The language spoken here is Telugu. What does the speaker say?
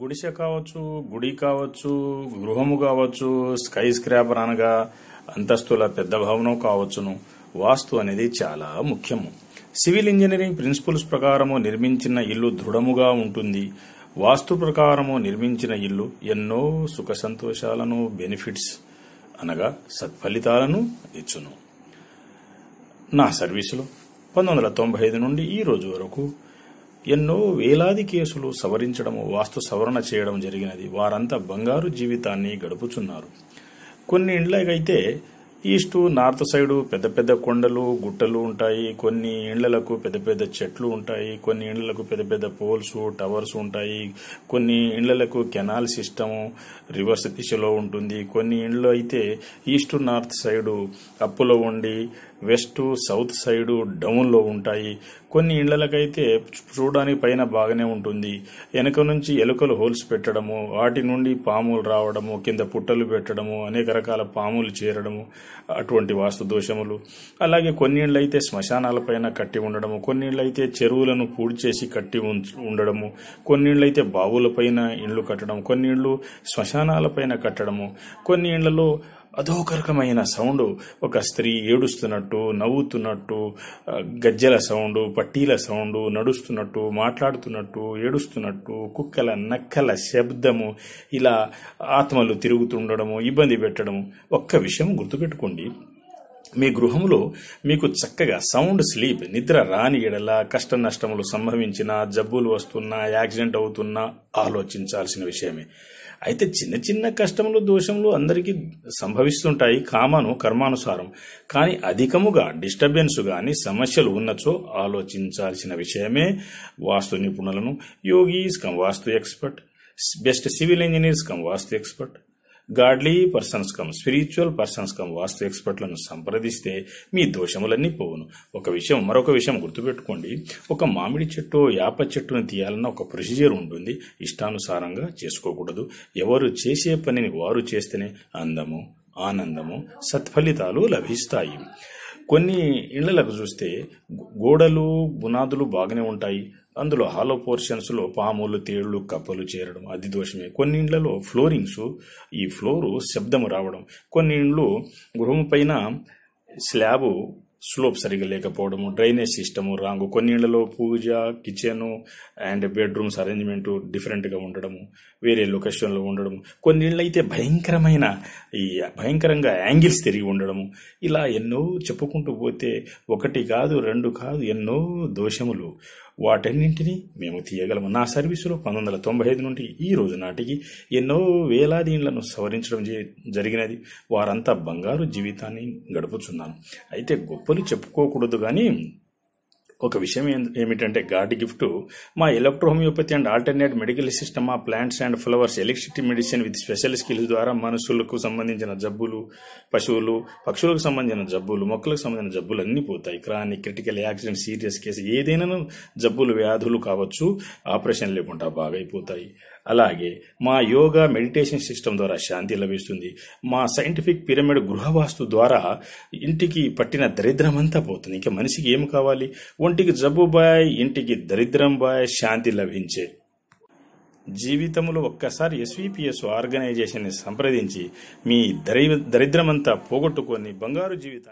గుడిసె కావచ్చు గుడి కావచ్చు గృహము కావచ్చు స్కై స్క్రాపర్ అనగా అంతస్తుల పెద్ద భవనం కావచ్చును వాస్తు అనేది చాలా ముఖ్యము సివిల్ ఇంజనీరింగ్ ప్రిన్సిపల్స్ ప్రకారము నిర్మించిన ఇల్లు దృఢముగా ఉంటుంది వాస్తు ప్రకారము నిర్మించిన ఇల్లు ఎన్నో సుఖ సంతోషాలను బెనిఫిట్స్ అనగా సత్ఫలితాలను ఇచ్చును నా సర్వీసులో పంతొమ్మిది వందల తొంభై ఐదు నుండి ఈ రోజు వరకు ఎన్నో వేలాది కేసులు సవరించడం వాస్తు సవరణ చేయడం జరిగినది వారంతా బంగారు జీవితాన్ని గడుపుచున్నారు కొన్ని ఇండ్లకైతే ఈస్ట్ నార్త్ సైడు పెద్ద పెద్ద కొండలు గుట్టలు ఉంటాయి కొన్ని ఇండ్లకు పెద్ద పెద్ద చెట్లు ఉంటాయి కొన్ని ఇండ్లకు పెద్ద పెద్ద పోల్స్ టవర్స్ ఉంటాయి కొన్ని ఇండ్లకు కెనాల్ సిస్టమ్ రివర్స్ దిశలో ఉంటుంది కొన్ని ఇండ్లు అయితే ఈస్ట్ నార్త్ సైడు అప్పులో ఉండి వెస్ట్ సౌత్ సైడు డౌన్లో ఉంటాయి కొన్ని ఇళ్లకైతే చూడడానికి పైన బాగానే ఉంటుంది వెనక నుంచి ఎలుకలు హోల్స్ పెట్టడము వాటి నుండి పాములు రావడము కింద పుట్టలు పెట్టడము అనేక రకాల పాములు చేరడము అటువంటి వాస్తు దోషములు అలాగే కొన్ని అయితే శ్మశానాలపైన కట్టి ఉండడము కొన్నిళ్ళైతే చెరువులను పూడ్చేసి కట్టి ఉండడము కొన్నిళ్ళైతే బావులపైన ఇండ్లు కట్టడం కొన్ని ఇళ్ళు శ్మశానాలపైన కట్టడము కొన్ని ఇళ్లలో అధోకరకమైన రకమైన సౌండ్ ఒక స్త్రీ ఏడుస్తున్నట్టు నవ్వుతున్నట్టు గజ్జల సౌండ్ పట్టీల సౌండ్ నడుస్తున్నట్టు మాట్లాడుతున్నట్టు ఏడుస్తున్నట్టు కుక్కల నక్కల శబ్దము ఇలా ఆత్మలు తిరుగుతుండడము ఇబ్బంది పెట్టడము ఒక్క విషయం గుర్తుపెట్టుకోండి మీ గృహంలో మీకు చక్కగా సౌండ్ స్లీప్ నిద్ర రాని ఎడల కష్ట నష్టములు సంభవించినా జబ్బులు వస్తున్నా యాక్సిడెంట్ అవుతున్నా ఆలోచించాల్సిన విషయమే అయితే చిన్న చిన్న కష్టములు దోషములు అందరికీ సంభవిస్తుంటాయి కామను కర్మానుసారం కానీ అధికముగా డిస్టర్బెన్స్ కానీ సమస్యలు ఉన్నచో ఆలోచించాల్సిన విషయమే వాస్తు నిపుణులను yogis cum vastu expert best civil engineers cum vastu expert godly persons cum spiritual persons cum vastu ఎక్స్పర్ట్లను సంప్రదిస్తే మీ దోషములన్నీ పోవును ఒక విషయం మరొక విషయం గుర్తుపెట్టుకోండి ఒక మామిడి చెట్టు యాప చెట్టును తీయాలన్న ఒక ప్రొసీజర్ ఉంటుంది ఇష్టానుసారంగా చేసుకోకూడదు ఎవరు చేసే పనిని వారు చేస్తేనే అందము ఆనందము సత్ఫలితాలు లభిస్తాయి కొన్ని ఇళ్లలకు చూస్తే గోడలు బునాదులు బాగానే ఉంటాయి అందులో హాలో పోర్షన్స్లో పాములు తేళ్లు కప్పలు చేరడం అది దోషమే కొన్ని ఇండ్లలో ఫ్లోరింగ్స్ ఈ ఫ్లోరు శబ్దము రావడం కొన్ని ఇండ్లు గృహం పైన స్లాబు స్లోప్ సరిగా లేకపోవడము డ్రైనేజ్ సిస్టము రాంగు ఇళ్లలో పూజ కిచెను అండ్ బెడ్రూమ్స్ అరేంజ్మెంటు డిఫరెంట్గా ఉండడము వేరే లొకేషన్లో ఉండడము ఇళ్ళు అయితే భయంకరమైన ఈ భయంకరంగా యాంగిల్స్ తిరిగి ఉండడము ఇలా ఎన్నో చెప్పుకుంటూ పోతే ఒకటి కాదు రెండు కాదు ఎన్నో దోషములు వాటన్నింటినీ మేము తీయగలము నా సర్వీసులో పంతొమ్మిది వందల తొంభై ఐదు నుండి ఈ రోజు నాటికి ఎన్నో వేలాది సవరించడం జరిగినది వారంతా బంగారు జీవితాన్ని గడుపుచున్నాను అయితే గొప్పలు చెప్పుకోకూడదు కానీ ఒక విషయం ఏమిటంటే గాడ్ గిఫ్ట్ మా electrohomeopathy and alternate medical system ఆ plants and flowers electricity medicine with special skills ద్వారా మనుషులకు సంబంధించిన జబ్బులు పశువులు పక్షులకు సంబంధించిన జబ్బులు మొక్కలకు సంబంధించిన జబ్బులు అన్నీ పోతాయి chronic critical accident serious case ఏదైనా జబ్బులు వ్యాధులు కావచ్చు ఆపరేషన్ లేకుండా బాగా అయిపోతాయి అలాగే మా యోగా మెడిటేషన్ సిస్టమ్ ద్వారా శాంతి లభిస్తుంది మా సైంటిఫిక్ పిరమిడ్ గృహవాస్తు ద్వారా ఇంటికి పట్టిన దరిద్రమంతా పోతుంది ఇంకా మనిషికి ఏం కావాలి ఒంటికి జబ్బు బాయ్ ఇంటికి దరిద్రం బాయ్ శాంతి లభించే జీవితంలో ఒక్కసారి ఎస్విపిఎస్ ఆర్గనైజేషన్ని సంప్రదించి మీ దరి దరిద్రమంతా పోగొట్టుకొని బంగారు జీవితం